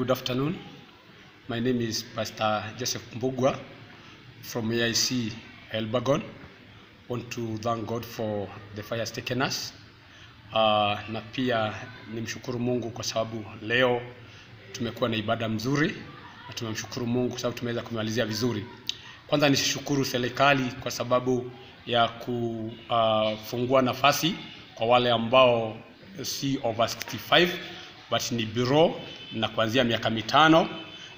Good afternoon. My name is Pastor Joseph Mbugwa from AIC Elbagon. Want to thank God for the fire taken us. Uh, na pia nimshukuru Mungu kwa sababu leo tumekuwa na ibada mzuri na tumemshukuru Mungu kwa sababu tumeweza kumalizia vizuri. Kwanza nishukuru serikali kwa sababu ya kufungua ah, nafasi kwa wale ambao si over 65 but ni bureau na kuanzia miaka mitano.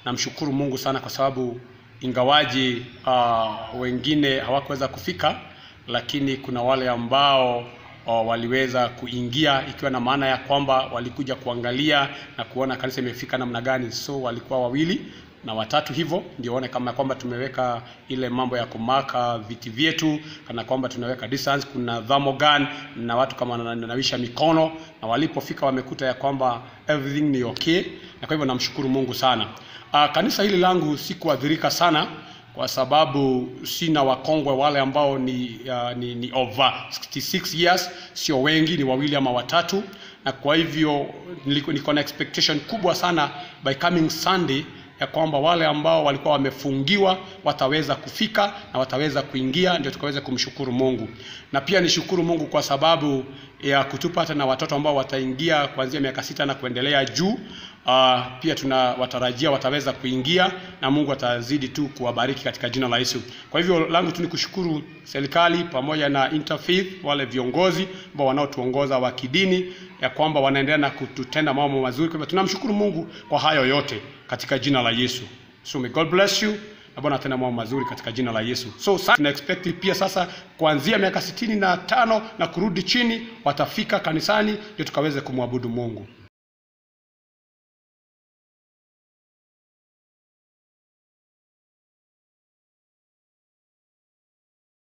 Namshukuru Mungu sana kwa sababu ingawaji uh, wengine hawakuweza kufika, lakini kuna wale ambao o, oh, waliweza kuingia ikiwa na maana ya kwamba walikuja kuangalia na kuona kanisa imefika namna gani, so walikuwa wawili na watatu hivyo ndio one kama kwamba tumeweka ile mambo ya kumaka viti vyetu, kana kwamba tunaweka distance, kuna thermogun na watu kama wananawisha mikono, na walipofika wamekuta ya kwamba everything ni okay, na kwa hivyo namshukuru Mungu sana. Aa, ah, kanisa hili langu sikuadhirika sana kwa sababu sina wakongwe wale ambao ni, uh, ni, ni over 66 years, sio wengi, ni wawili ama watatu, na kwa hivyo niko na expectation kubwa sana by coming Sunday ya kwamba wale ambao walikuwa wamefungiwa wataweza kufika na wataweza kuingia, ndio tukaweza kumshukuru Mungu. Na pia nishukuru Mungu kwa sababu ya kutupa hata na watoto ambao wataingia kuanzia miaka sita na kuendelea juu, Uh, pia tunawatarajia wataweza kuingia na Mungu atazidi tu kuwabariki katika jina la Yesu. Kwa hivyo langu tu ni kushukuru serikali pamoja na Interfaith, wale viongozi ambao wanaotuongoza wa kidini ya kwamba wanaendelea na kututenda mambo mazuri. Kwa hivyo tunamshukuru Mungu kwa hayo yote katika jina la Yesu. So may God bless you na Bwana atenda mambo mazuri katika jina la Yesu. So tuna expect pia sasa kuanzia miaka sitini na tano na kurudi chini watafika kanisani ndio tukaweze kumwabudu Mungu.